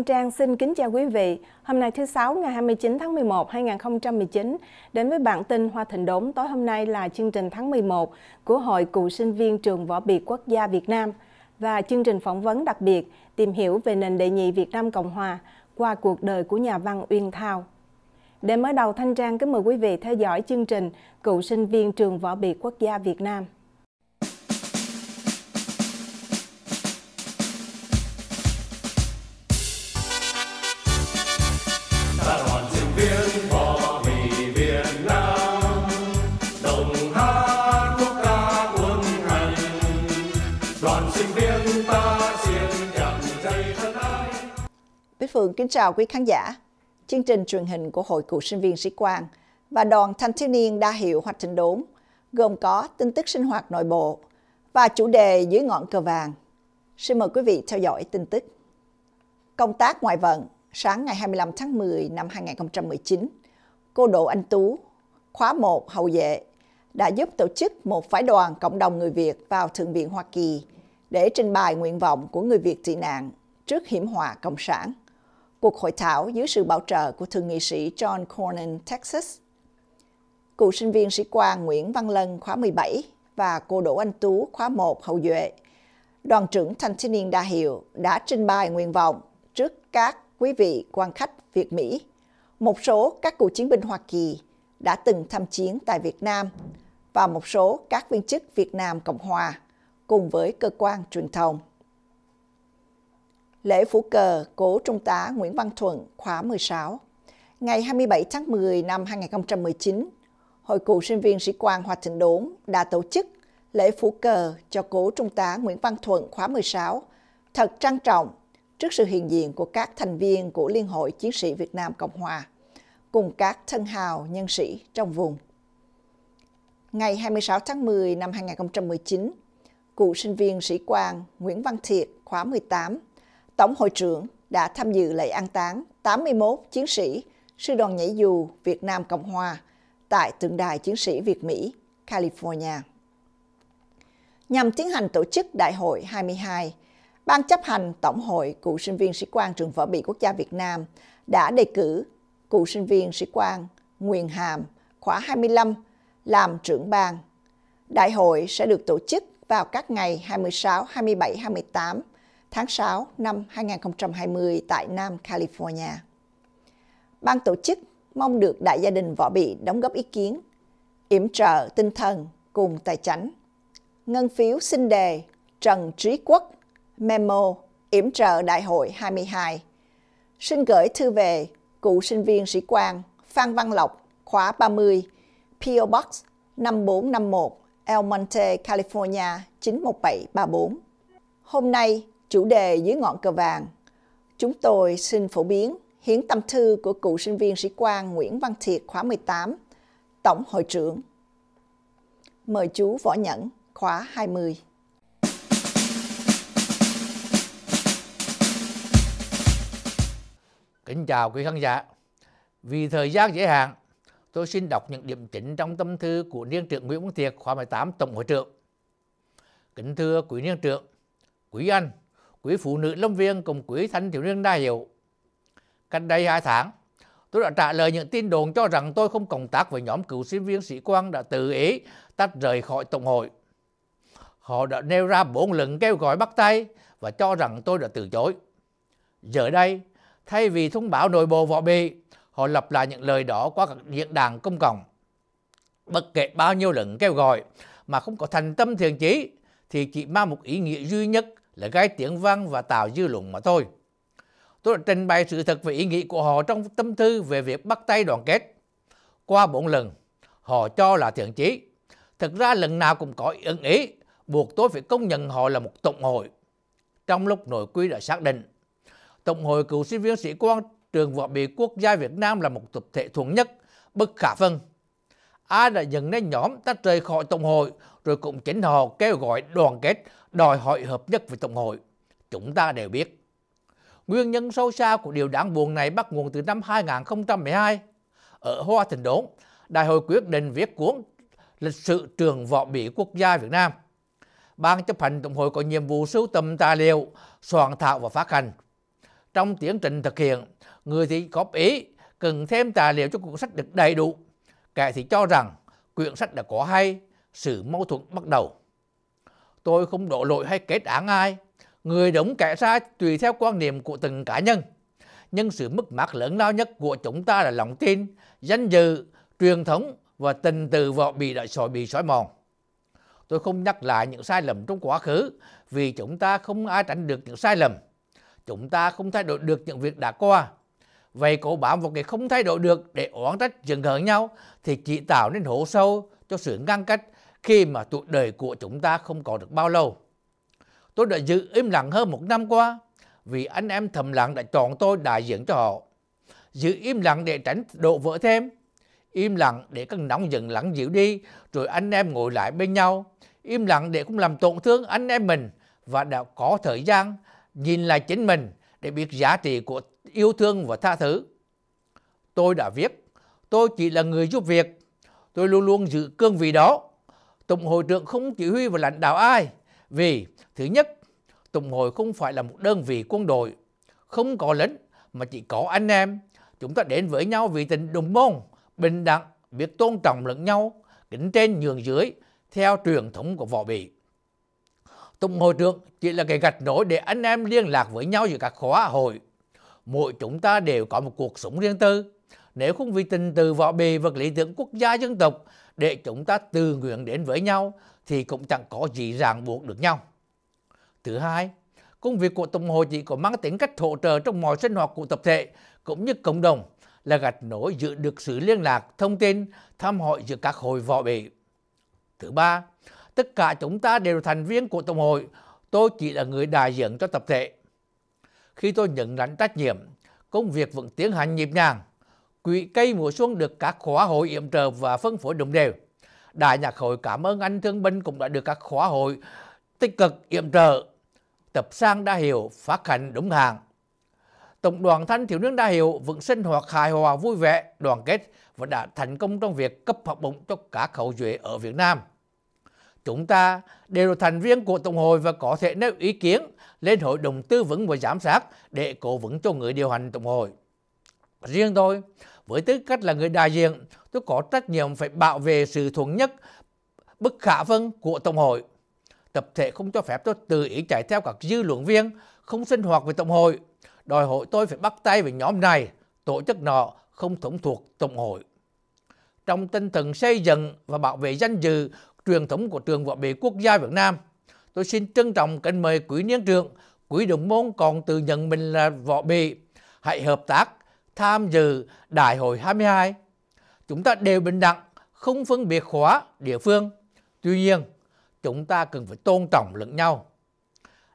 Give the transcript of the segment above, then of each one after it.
Thanh Trang xin kính chào quý vị. Hôm nay thứ Sáu ngày 29 tháng 11, 2019, đến với bản tin Hoa Thịnh Đốn tối hôm nay là chương trình tháng 11 của Hội Cựu sinh viên Trường Võ Biệt Quốc gia Việt Nam và chương trình phỏng vấn đặc biệt tìm hiểu về nền đệ nhị Việt Nam Cộng Hòa qua cuộc đời của nhà văn Uyên Thao. Để mở đầu Thanh Trang kính mời quý vị theo dõi chương trình Cựu sinh viên Trường Võ Biệt Quốc gia Việt Nam. Phượng kính chào quý khán giả. Chương trình truyền hình của Hội Cựu sinh viên sĩ quan và đoàn thanh thiếu niên đa hiệu Hoạch Thịnh Đốn gồm có tin tức sinh hoạt nội bộ và chủ đề dưới ngọn cờ vàng. Xin mời quý vị theo dõi tin tức. Công tác ngoại vận sáng ngày 25 tháng 10 năm 2019, cô Đỗ Anh Tú, khóa 1 hậu vệ, đã giúp tổ chức một phái đoàn cộng đồng người Việt vào Thượng viện Hoa Kỳ để trình bày nguyện vọng của người Việt tị nạn trước hiểm họa cộng sản cuộc hội thảo dưới sự bảo trợ của thượng nghị sĩ John Cornyn, Texas, cựu sinh viên sĩ quan Nguyễn Văn Lân khóa 17 và cô Đỗ Anh Tú khóa 1 hậu duệ, đoàn trưởng thanh thiếu niên đa hiệu đã trình bày nguyện vọng trước các quý vị quan khách Việt Mỹ. Một số các cựu chiến binh Hoa Kỳ đã từng tham chiến tại Việt Nam và một số các viên chức Việt Nam Cộng Hòa cùng với cơ quan truyền thông lễ phủ cờ cố Trung tá Nguyễn Văn Thuận khóa 16, ngày 27 tháng 10 năm 2019, Hội cựu sinh viên sĩ quan Hòa Thịnh Đốn đã tổ chức lễ phủ cờ cho cố Trung tá Nguyễn Văn Thuận khóa 16 thật trang trọng trước sự hiện diện của các thành viên của Liên hội Chiến sĩ Việt Nam Cộng Hòa cùng các thân hào nhân sĩ trong vùng. Ngày 26 tháng 10 năm 2019, cựu sinh viên sĩ quan Nguyễn Văn Thiệt khóa 18 Tổng hội trưởng đã tham dự lễ an táng 81 chiến sĩ Sư đoàn Nhảy Dù Việt Nam Cộng Hòa tại tượng đài chiến sĩ Việt-Mỹ, California. Nhằm tiến hành tổ chức Đại hội 22, Ban chấp hành Tổng hội Cựu sinh viên sĩ quan trường võ bị quốc gia Việt Nam đã đề cử cựu sinh viên sĩ quan Nguyên Hàm khóa 25 làm trưởng ban. Đại hội sẽ được tổ chức vào các ngày 26, 27, 28 tháng 6 năm 2020 tại Nam California. Ban tổ chức mong được đại gia đình Võ Bị đóng góp ý kiến, yểm trợ tinh thần cùng tài chánh. Ngân phiếu xin đề Trần Trí Quốc, memo yểm trợ đại hội 22. Xin gửi thư về cựu sinh viên sĩ quan Phan Văn Lộc, khóa 30, PO Box 5451, El Monte, California 91734. Hôm nay, chủ đề dưới ngọn cờ vàng. Chúng tôi xin phổ biến hiến tâm thư của cựu sinh viên sĩ quan Nguyễn Văn Thiệt khóa 18, Tổng hội trưởng. Mời chú Võ Nhẫn, khóa 20. Kính chào quý khán giả. Vì thời gian giới hạn, tôi xin đọc những điểm chỉnh trong tâm thư của Niên trưởng Nguyễn Văn Thiệt khóa 18 Tổng hội trưởng. Kính thưa quý Niên trưởng, quý anh, Quỹ Phụ Nữ Lâm Viên cùng Quỹ Thanh Thiếu Niên Đa Hiệu. Cách đây 2 tháng, tôi đã trả lời những tin đồn cho rằng tôi không cộng tác với nhóm cựu sinh viên sĩ quan đã tự ý tách rời khỏi Tổng hội. Họ đã nêu ra bốn lần kêu gọi bắt tay và cho rằng tôi đã từ chối. Giờ đây, thay vì thông báo nội bộ võ bị, họ lặp lại những lời đó qua các diễn đàn công cộng. Bất kể bao nhiêu lần kêu gọi mà không có thành tâm thiện chí thì chỉ mang một ý nghĩa duy nhất là gây tiếng vang và tạo dư luận mà thôi. Tôi đã trình bày sự thật về ý nghĩ của họ trong tâm thư về việc bắt tay đoàn kết. Qua bốn lần, họ cho là thiện chí. Thực ra lần nào cũng có ứng ý, buộc tôi phải công nhận họ là một tổng hội. Trong lúc nội quy đã xác định, Tổng hội cựu sinh viên sĩ quan trường võ bị quốc gia Việt Nam là một tập thể thống nhất, bất khả phân. Ai đã dẫn đến nhóm tách rời khỏi Tổng hội, rồi cũng chính họ kêu gọi đoàn kết đòi hỏi hợp nhất với Tổng hội, chúng ta đều biết. Nguyên nhân sâu xa của điều đáng buồn này bắt nguồn từ năm 2012. Ở Hoa Thịnh Đốn, Đại hội quyết định viết cuốn Lịch sử trường võ mỹ quốc gia Việt Nam. Ban chấp hành Tổng hội có nhiệm vụ sưu tầm tài liệu, soạn thảo và phát hành. Trong tiến trình thực hiện, người thì có ý cần thêm tài liệu cho cuốn sách được đầy đủ. Kẻ thì cho rằng quyển sách đã có hay, sự mâu thuẫn bắt đầu tôi không đổ lỗi hay kết án ai. Người đúng kẻ sai tùy theo quan niệm của từng cá nhân. Nhưng sự mất mát lớn lao nhất của chúng ta là lòng tin, danh dự, truyền thống và tình từ vợ bị đại sỏi bị xói mòn. Tôi không nhắc lại những sai lầm trong quá khứ vì chúng ta không ai tránh được những sai lầm. Chúng ta không thay đổi được những việc đã qua. Vậy cổ bám vào cái không thay đổi được để oán trách dựng hờn nhau thì chỉ tạo nên hổ sâu cho sự ngăn cách khi mà tuổi đời của chúng ta không còn được bao lâu. Tôi đã giữ im lặng hơn một năm qua vì anh em thầm lặng đã chọn tôi đại diện cho họ. Giữ im lặng để tránh đổ vỡ thêm. Im lặng để cơn nóng dần lắng dịu đi rồi anh em ngồi lại bên nhau. Im lặng để cũng làm tổn thương anh em mình và đã có thời gian nhìn lại chính mình để biết giá trị của yêu thương và tha thứ. Tôi đã viết, tôi chỉ là người giúp việc, tôi luôn luôn giữ cương vị đó Tổng hội trưởng không chỉ huy và lãnh đạo ai vì thứ nhất Tổng hội không phải là một đơn vị quân đội không có lính mà chỉ có anh em chúng ta đến với nhau vì tình đồng môn bình đẳng biết tôn trọng lẫn nhau kính trên nhường dưới theo truyền thống của võ bị Tổng hội trưởng chỉ là cái gạch nổi để anh em liên lạc với nhau giữa các khóa hội mỗi chúng ta đều có một cuộc sống riêng tư nếu không vì tình từ võ bề vật lý tưởng quốc gia dân tộc để chúng ta tự nguyện đến với nhau thì cũng chẳng có gì ràng buộc được nhau. Thứ hai, công việc của Tổng hội chỉ có mang tính cách hỗ trợ trong mọi sinh hoạt của tập thể cũng như cộng đồng là gạch nối giữ được sự liên lạc, thông tin, tham hội giữa các hội võ bề. Thứ ba, tất cả chúng ta đều là thành viên của Tổng hội, tôi chỉ là người đại diện cho tập thể. Khi tôi nhận lãnh trách nhiệm, công việc vẫn tiến hành nhịp nhàng, quỹ cây mùa xuân được các khóa hội yểm trợ và phân phối đồng đều. Đại nhạc hội cảm ơn anh Thương Binh cũng đã được các khóa hội tích cực yểm trợ. Tập sang đa hiệu phát hành đúng hàng. Tổng đoàn Thanh Thiếu niên Đa Hiệu vẫn sinh hoạt hài hòa vui vẻ, đoàn kết và đã thành công trong việc cấp học bổng cho cả khẩu duệ ở Việt Nam. Chúng ta đều là thành viên của Tổng hội và có thể nêu ý kiến lên Hội đồng Tư vấn và Giám sát để cố vững cho người điều hành Tổng hội. Riêng tôi, với tư cách là người đại diện, tôi có trách nhiệm phải bảo vệ sự thống nhất bất khả vân của Tổng hội. Tập thể không cho phép tôi tự ý chạy theo các dư luận viên, không sinh hoạt với Tổng hội. Đòi hội tôi phải bắt tay với nhóm này, tổ chức nọ không thống thuộc Tổng hội. Trong tinh thần xây dựng và bảo vệ danh dự truyền thống của trường võ bị quốc gia Việt Nam, tôi xin trân trọng kính mời quý niên trường quý đồng môn còn tự nhận mình là võ bị, hãy hợp tác tham dự Đại hội 22. Chúng ta đều bình đẳng, không phân biệt khóa, địa phương. Tuy nhiên, chúng ta cần phải tôn trọng lẫn nhau.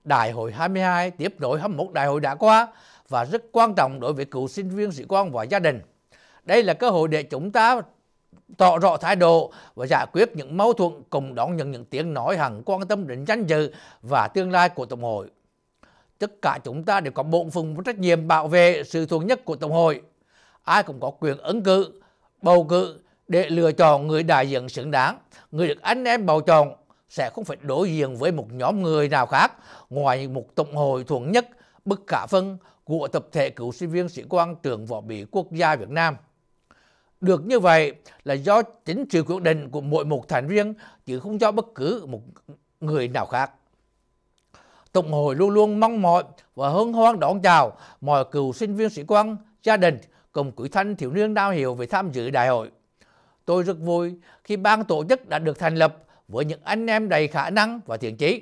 Đại hội 22 tiếp nối 21 đại hội đã qua và rất quan trọng đối với cựu sinh viên sĩ quan và gia đình. Đây là cơ hội để chúng ta tỏ rõ thái độ và giải quyết những mâu thuẫn cùng đón nhận những tiếng nói hằng quan tâm đến danh dự và tương lai của Tổng hội tất cả chúng ta đều có bổn phận trách nhiệm bảo vệ sự thống nhất của Tổng hội. Ai cũng có quyền ứng cử, bầu cử để lựa chọn người đại diện xứng đáng, người được anh em bầu chọn sẽ không phải đối diện với một nhóm người nào khác ngoài một Tổng hội thuận nhất bất khả phân của tập thể cựu sinh viên sĩ quan trường võ bị quốc gia Việt Nam. Được như vậy là do chính sự quyết định của mỗi một thành viên chứ không cho bất cứ một người nào khác. Tổng hội luôn luôn mong mỏi và hân hoan đón chào mọi cựu sinh viên sĩ quan, gia đình cùng quý thanh thiếu niên đau hiểu về tham dự đại hội. Tôi rất vui khi ban tổ chức đã được thành lập với những anh em đầy khả năng và thiện chí.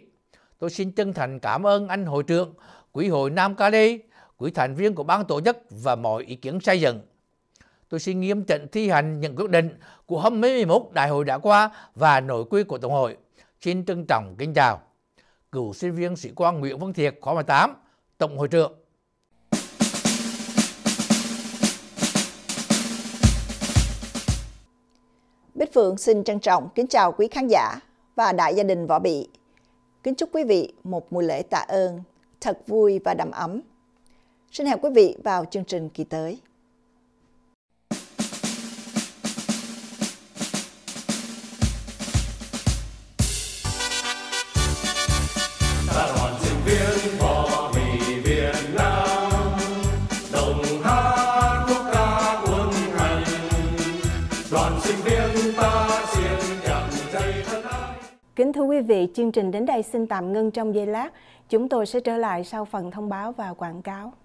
Tôi xin chân thành cảm ơn anh hội trưởng, quỹ hội Nam Cali, quỹ thành viên của ban tổ chức và mọi ý kiến xây dựng. Tôi xin nghiêm trận thi hành những quyết định của hôm 11 đại hội đã qua và nội quy của Tổng hội. Xin trân trọng kính chào cựu sinh viên sĩ quan Nguyễn Văn Thiệt khóa 18, Tổng hội trưởng. Bích Phượng xin trân trọng kính chào quý khán giả và đại gia đình Võ Bị. Kính chúc quý vị một mùa lễ tạ ơn thật vui và đầm ấm. Xin hẹn quý vị vào chương trình kỳ tới. Kính thưa quý vị, chương trình đến đây xin tạm ngưng trong giây lát. Chúng tôi sẽ trở lại sau phần thông báo và quảng cáo.